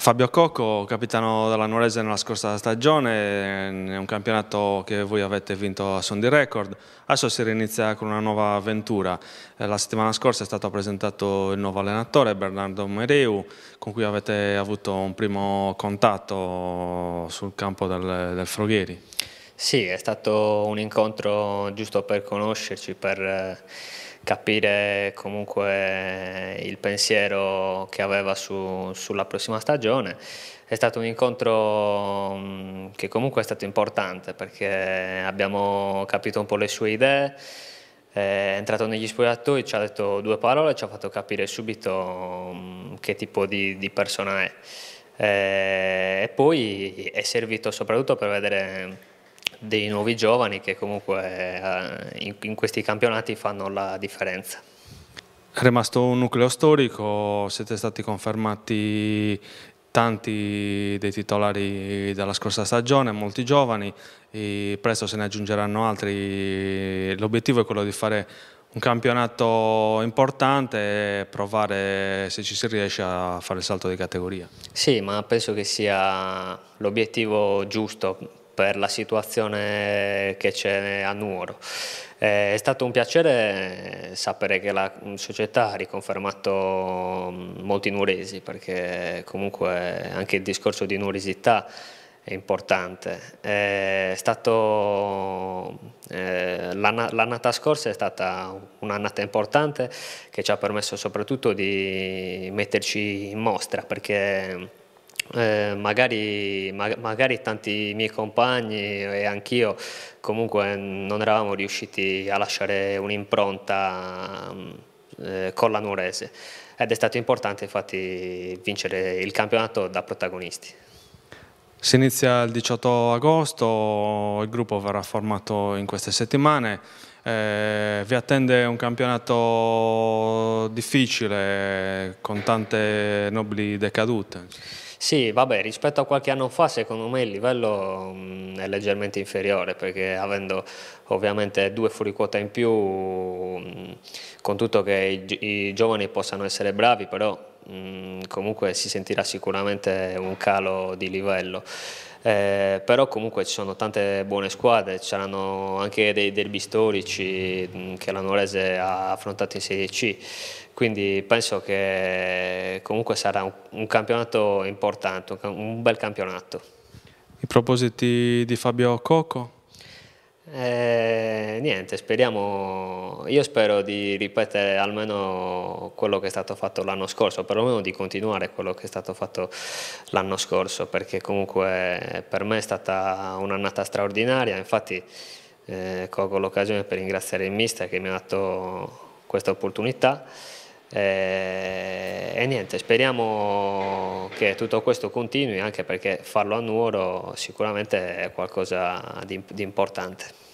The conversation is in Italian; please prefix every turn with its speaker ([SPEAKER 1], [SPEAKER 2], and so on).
[SPEAKER 1] Fabio Cocco, capitano della Nuorese nella scorsa stagione, è un campionato che voi avete vinto a Sondi record, adesso si rinizia con una nuova avventura. Eh, la settimana scorsa è stato presentato il nuovo allenatore Bernardo Mereu, con cui avete avuto un primo contatto sul campo del, del Froghieri.
[SPEAKER 2] Sì, è stato un incontro giusto per conoscerci, per eh, capire comunque il pensiero che aveva su, sulla prossima stagione. È stato un incontro mm, che comunque è stato importante perché abbiamo capito un po' le sue idee, è entrato negli spogliatoi, ci ha detto due parole, ci ha fatto capire subito mm, che tipo di, di persona è. Eh, e poi è servito soprattutto per vedere dei nuovi giovani che comunque eh, in questi campionati fanno la differenza.
[SPEAKER 1] È rimasto un nucleo storico, siete stati confermati tanti dei titolari della scorsa stagione, molti giovani, presto se ne aggiungeranno altri. L'obiettivo è quello di fare un campionato importante e provare se ci si riesce a fare il salto di categoria.
[SPEAKER 2] Sì, ma penso che sia l'obiettivo giusto per la situazione che c'è a Nuoro. Eh, è stato un piacere sapere che la società ha riconfermato mm, molti nuresi, perché comunque anche il discorso di nurisità è importante. È stato, eh, l'annata scorsa è stata un'annata importante che ci ha permesso soprattutto di metterci in mostra, perché eh, magari, ma, magari, tanti miei compagni e anch'io comunque non eravamo riusciti a lasciare un'impronta mm, eh, con l'Anurese ed è stato importante infatti vincere il campionato
[SPEAKER 1] da protagonisti. Si inizia il 18 agosto, il gruppo verrà formato in queste settimane, eh, vi attende un campionato difficile con tante nobili decadute.
[SPEAKER 2] Sì, vabbè, rispetto a qualche anno fa secondo me il livello mh, mm, è leggermente inferiore perché avendo ovviamente due fuori in più, mh, mm, con tutto che i, i giovani possano essere bravi, però Mm, comunque si sentirà sicuramente un calo di livello. Eh, però comunque ci sono tante buone squadre, c'erano anche dei derby storici mm, che la Norese ha affrontato in Serie C, quindi penso che comunque sarà un, un campionato importante, un, un bel campionato.
[SPEAKER 1] I propositi di Fabio Coco?
[SPEAKER 2] E eh, niente, speriamo, io spero di ripetere almeno quello che è stato fatto l'anno scorso, perlomeno di continuare quello che è stato fatto l'anno scorso, perché comunque per me è stata un'annata straordinaria, infatti eh, colgo l'occasione per ringraziare il mister che mi ha dato questa opportunità. Eh, e, niente, speriamo che tutto questo continui anche perché farlo a Nuoro sicuramente è qualcosa di, di importante.